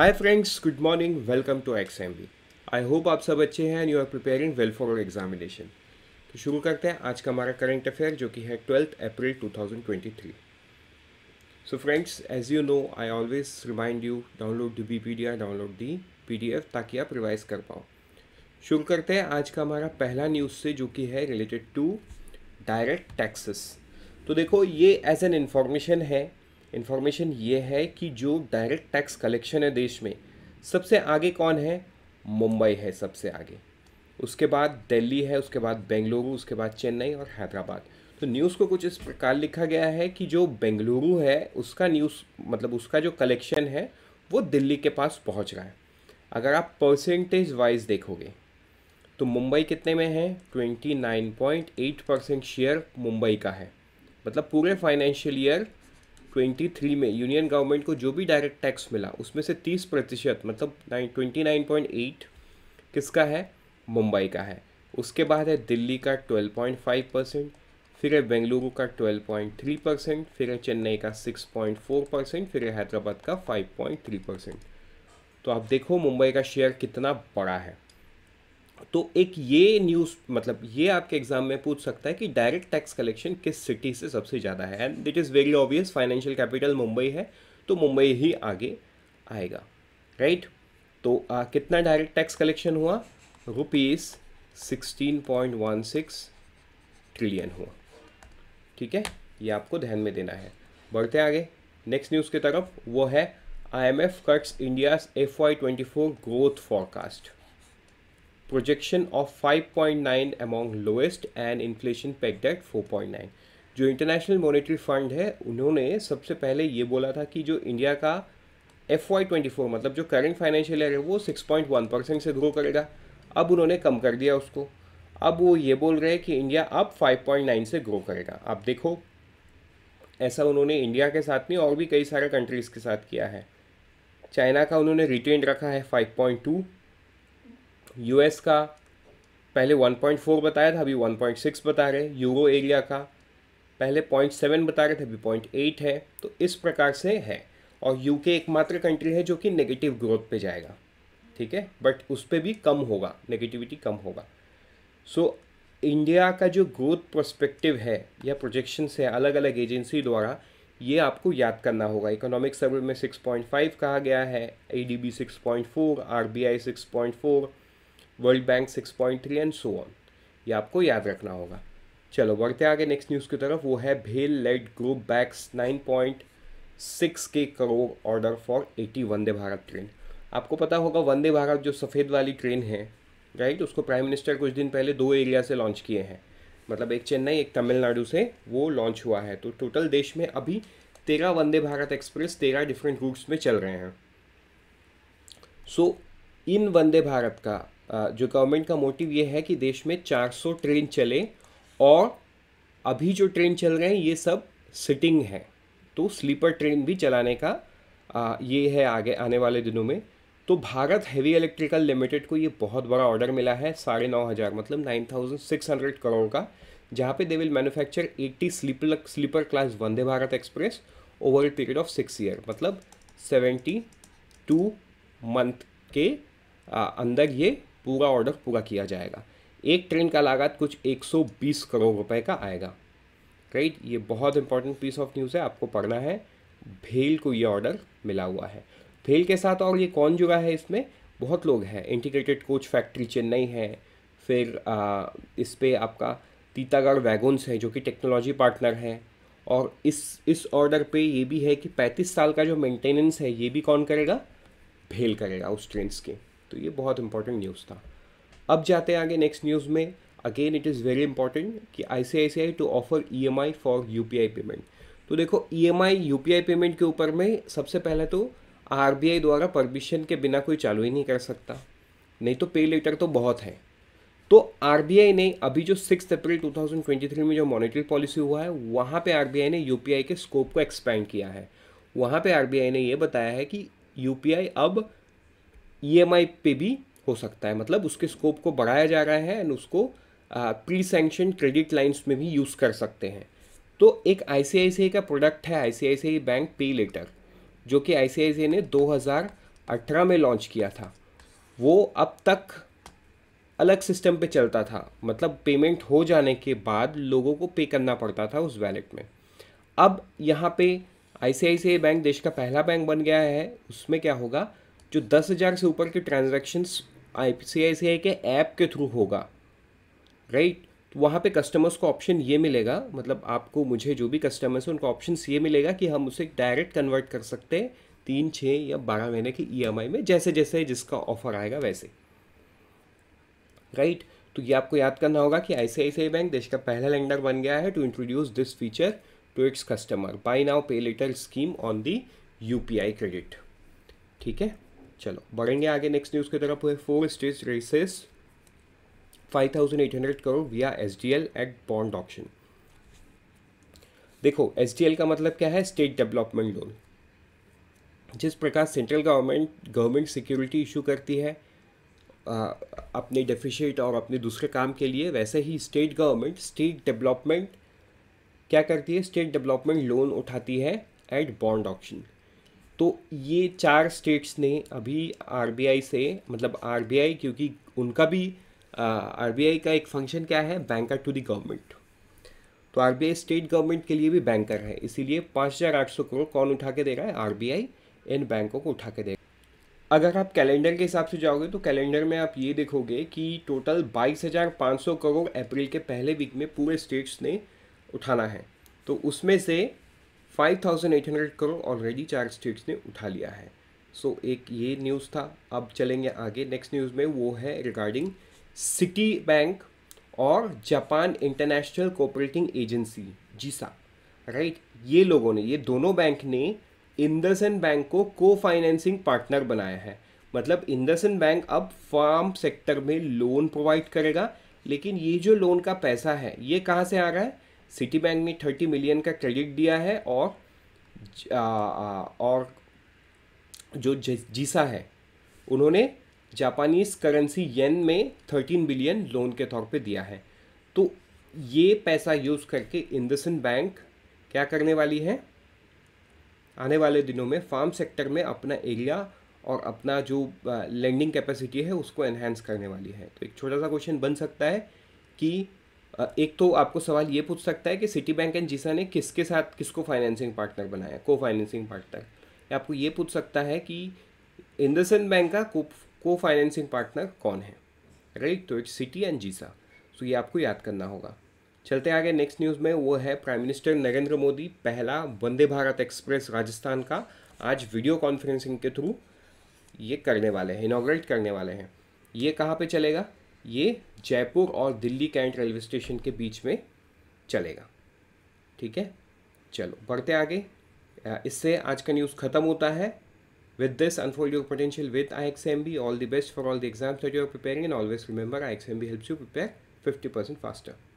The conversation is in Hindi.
Hi friends good morning welcome to X M I hope आप सब अच्छे हैं and you are preparing well for examination तो शुरू करते हैं आज का हमारा करंट अफेयर जो कि है twelfth April 2023 so friends as you know I always remind you download the B P D R download the P D F ताकि आप रिवाइज कर पाओ शुरू करते हैं आज का हमारा पहला न्यूज़ से जो कि है रिलेटेड टू डायरेक्ट टैक्सेस तो देखो ये एज एन इन्फॉर्मेशन है इन्फॉर्मेशन ये है कि जो डायरेक्ट टैक्स कलेक्शन है देश में सबसे आगे कौन है मुंबई है सबसे आगे उसके बाद दिल्ली है उसके बाद बेंगलुरु उसके बाद चेन्नई और हैदराबाद तो न्यूज़ को कुछ इस प्रकार लिखा गया है कि जो बेंगलुरु है उसका न्यूज़ मतलब उसका जो कलेक्शन है वो दिल्ली के पास पहुंच रहा है अगर आप परसेंटेज वाइज देखोगे तो मुंबई कितने में है 29.8 परसेंट शेयर मुंबई का है मतलब पूरे फाइनेंशियल ईयर 2023 में यूनियन गवर्नमेंट को जो भी डायरेक्ट टैक्स मिला उसमें से 30 प्रतिशत मतलब 29.8 ट्वेंटी नाइन पॉइंट एट किसका है मुंबई का है उसके बाद है दिल्ली का 12.5 परसेंट फिर है बेंगलुरु का 12.3 परसेंट फिर है चेन्नई का 6.4 परसेंट फिर है हैदराबाद का 5.3 परसेंट तो आप देखो मुंबई का शेयर कितना बड़ा है तो एक ये न्यूज़ मतलब ये आपके एग्जाम में पूछ सकता है कि डायरेक्ट टैक्स कलेक्शन किस सिटी से सबसे ज़्यादा है and it is very obvious financial capital Mumbai है तो मुंबई ही आगे आएगा राइट right? तो आ, कितना डायरेक्ट टैक्स कलेक्शन हुआ rupees sixteen point one six trillion हुआ ठीक है ये आपको ध्यान में देना है बढ़ते आगे नेक्स्ट न्यूज़ की तरफ वो है I M F cuts India's F Y twenty four growth forecast projection of 5.9 amongst lowest and inflation peaked at 4.9 जो इंटरनेशनल मॉनेटरी फंड है उन्होंने सबसे पहले ये बोला था कि जो इंडिया का एफ वाई ट्वेंटी फोर मतलब जो करेंट फाइनेंशियल ईयर है वो सिक्स पॉइंट वन परसेंट से ग्रो करेगा अब उन्होंने कम कर दिया उसको अब वो ये बोल रहे हैं कि इंडिया अब फाइव पॉइंट नाइन से ग्रो करेगा आप देखो ऐसा उन्होंने इंडिया के साथ नहीं और भी कई सारे कंट्रीज़ के साथ किया है चाइना का उन्होंने रिटेन रखा है फाइव पॉइंट टू यूएस का पहले 1.4 बताया था अभी 1.6 बता रहे यूरो एरिया का पहले 0.7 बता रहे थे अभी 0.8 है तो इस प्रकार से है और यूके एकमात्र कंट्री है जो कि नेगेटिव ग्रोथ पे जाएगा ठीक है बट उस पर भी कम होगा नेगेटिविटी कम होगा सो so, इंडिया का जो ग्रोथ प्रोस्पेक्टिव है या प्रोजेक्शन है अलग अलग एजेंसी द्वारा ये आपको याद करना होगा इकोनॉमिक सर्वे में 6.5 कहा गया है A D B six point four R B I six point four world bank six point three and so on ये आपको याद रखना होगा चलो बढ़ते आगे नेक्स्ट न्यूज़ की तरफ वो है भेल led group bags nine point six K crore order for eighty Vande Bharat train आपको पता होगा वंदे भारत जो सफ़ेद वाली ट्रेन है राइट उसको प्राइम मिनिस्टर कुछ दिन पहले दो एरिया से लॉन्च किए हैं मतलब एक चेन्नई एक तमिलनाडु से वो लॉन्च हुआ है तो टोटल देश में अभी तेरह वंदे भारत एक्सप्रेस तेरह डिफरेंट रूट्स में चल रहे हैं सो so, इन वंदे भारत का जो गवर्नमेंट का मोटिव ये है कि देश में 400 ट्रेन चले और अभी जो ट्रेन चल रहे हैं ये सब सिटिंग है तो स्लीपर ट्रेन भी चलाने का ये है आगे आने वाले दिनों में तो भारत हैवी इलेक्ट्रिकल लिमिटेड को ये बहुत बड़ा ऑर्डर मिला है साढ़े नौ हज़ार मतलब nine thousand six hundred crore का जहाँ पे they will manufacture eighty sleeper sleeper class Vande Bharat express over a period of six year मतलब सेवेंटी टू मंथ के आ, अंदर ये पूरा ऑर्डर पूरा किया जाएगा एक ट्रेन का लागत कुछ 120 करोड़ रुपए का आएगा राइट ये बहुत इंपॉर्टेंट पीस ऑफ न्यूज़ है आपको पढ़ना है भेल को ये ऑर्डर मिला हुआ है भेल के साथ और ये कौन जुड़ा है इसमें बहुत लोग हैं इंटीग्रेटेड कोच फैक्ट्री चेन्नई है फिर आ, इस पर आपका तीतागढ़ वैगोन्स है जो कि टेक्नोलॉजी पार्टनर हैं और इस इस ऑर्डर पे ये भी है कि 35 साल का जो मेंटेनेंस है ये भी कौन करेगा भेल करेगा उस ट्रेन के तो ये बहुत इंपॉर्टेंट न्यूज़ था अब जाते हैं आगे नेक्स्ट न्यूज़ में again it is very important कि I C I C I to offer E M I for U P I payment तो देखो E M I U P I payment के ऊपर में सबसे पहले तो आर बी आई द्वारा परमिशन के बिना कोई चालू ही नहीं कर सकता नहीं तो पे लेटर तो बहुत है तो आर बी आई ने अभी जो six April two thousand twenty three में जो मॉनिटरी पॉलिसी हुआ है वहाँ पे आर बी आई ने यू पी आई के स्कोप को एक्सपेंड किया है वहाँ पे आर बी आई ने ये बताया है कि यू पी आई अब ई e पे भी हो सकता है मतलब उसके स्कोप को बढ़ाया जा रहा है एंड उसको प्री सेंक्शन क्रेडिट लाइन्स में भी यूज़ कर सकते हैं तो एक आई का प्रोडक्ट है आई बैंक पे लेटर जो कि आई ने 2018 में लॉन्च किया था वो अब तक अलग सिस्टम पे चलता था मतलब पेमेंट हो जाने के बाद लोगों को पे करना पड़ता था उस वैलेट में अब यहाँ पे आई बैंक देश का पहला बैंक बन गया है उसमें क्या होगा जो दस हज़ार से ऊपर के transactions I C I C आई के ऐप के थ्रू होगा राइट तो वहाँ पे कस्टमर्स को ऑप्शन ये मिलेगा मतलब आपको मुझे जो भी कस्टमर्स हैं उनको ऑप्शन ये मिलेगा कि हम उसे डायरेक्ट कन्वर्ट कर सकते हैं तीन छः या बारह महीने के ई e में जैसे जैसे जिसका ऑफर आएगा वैसे राइट right? तो ये आपको याद करना होगा कि आई बैंक देश का पहला लेंडर बन गया है to introduce this feature to its customer buy now pay later scheme on the U credit ठीक है चलो बढ़ेंगे आगे नेक्स्ट न्यूज़ की तरफ four stage races 5,800 crore via S D L at bond option देखो एस डी एल का मतलब क्या है स्टेट डेवलपमेंट लोन जिस प्रकार central government government security issue करती है आ, अपने डेफिशिएट और अपने दूसरे काम के लिए वैसे ही स्टेट गवर्नमेंट स्टेट डेवलपमेंट क्या करती है स्टेट डेवलपमेंट लोन उठाती है एट बॉन्ड ऑप्शन तो ये चार स्टेट्स ने अभी आरबीआई से मतलब आरबीआई क्योंकि उनका भी आरबीआई का एक फंक्शन क्या है बैंकर टू दी गवर्नमेंट तो आरबीआई स्टेट गवर्नमेंट के लिए भी बैंकर है इसीलिए पाँच हज़ार आठ सौ करोड़ कौन उठा के दे रहा है आरबीआई इन बैंकों को उठा के दे अगर आप कैलेंडर के हिसाब से जाओगे तो कैलेंडर में आप ये देखोगे कि टोटल बाईस हज़ार पाँच सौ करोड़ अप्रैल के पहले वीक में पूरे स्टेट्स ने उठाना है तो उसमें से 5,800 करोड़ ऑलरेडी चार स्टेट्स ने उठा लिया है सो so, एक ये न्यूज़ था अब चलेंगे आगे नेक्स्ट न्यूज़ में वो है रिगार्डिंग सिटी बैंक और Japan international cooperating agency JICA right ये लोगों ने ये दोनों बैंक ने इंदरसन बैंक को को फाइनेंसिंग पार्टनर बनाया है मतलब इंदरसन बैंक अब फार्म सेक्टर में लोन प्रोवाइड करेगा लेकिन ये जो लोन का पैसा है ये कहाँ से आ रहा है सिटी बैंक ने थर्टी मिलियन का क्रेडिट दिया है और और जो जीसा है उन्होंने जापानीज करेंसी येन में थर्टीन बिलियन लोन के तौर पे दिया है तो ये पैसा यूज़ करके इंदसन बैंक क्या करने वाली है आने वाले दिनों में फार्म सेक्टर में अपना एरिया और अपना जो लैंडिंग कैपेसिटी है उसको एनहेंस करने वाली है तो एक छोटा सा क्वेश्चन बन सकता है कि एक तो आपको सवाल ये पूछ सकता है कि सिटी बैंक एंड जीसा ने किसके साथ किसको फाइनेंसिंग पार्टनर बनाया को फाइनेंसिंग पार्टनर आपको ये पूछ सकता है कि इंदरसन बैंक का को को फाइनेंसिंग पार्टनर कौन है राइट तो it's city and JICA so तो ये आपको याद करना होगा चलते आगे नेक्स्ट न्यूज़ में वो है प्राइम मिनिस्टर नरेंद्र मोदी पहला वंदे भारत एक्सप्रेस राजस्थान का आज वीडियो कॉन्फ्रेंसिंग के थ्रू ये करने वाले हैं इनाग्रेट करने वाले हैं ये कहाँ पे चलेगा ये जयपुर और दिल्ली कैंट रेलवे स्टेशन के बीच में चलेगा ठीक है चलो बढ़ते आगे इससे आज का न्यूज़ ख़त्म होता है with this unfold your potential with I X M B all the best for all the exams you are preparing and always remember I X M B help you prepare fifty percent faster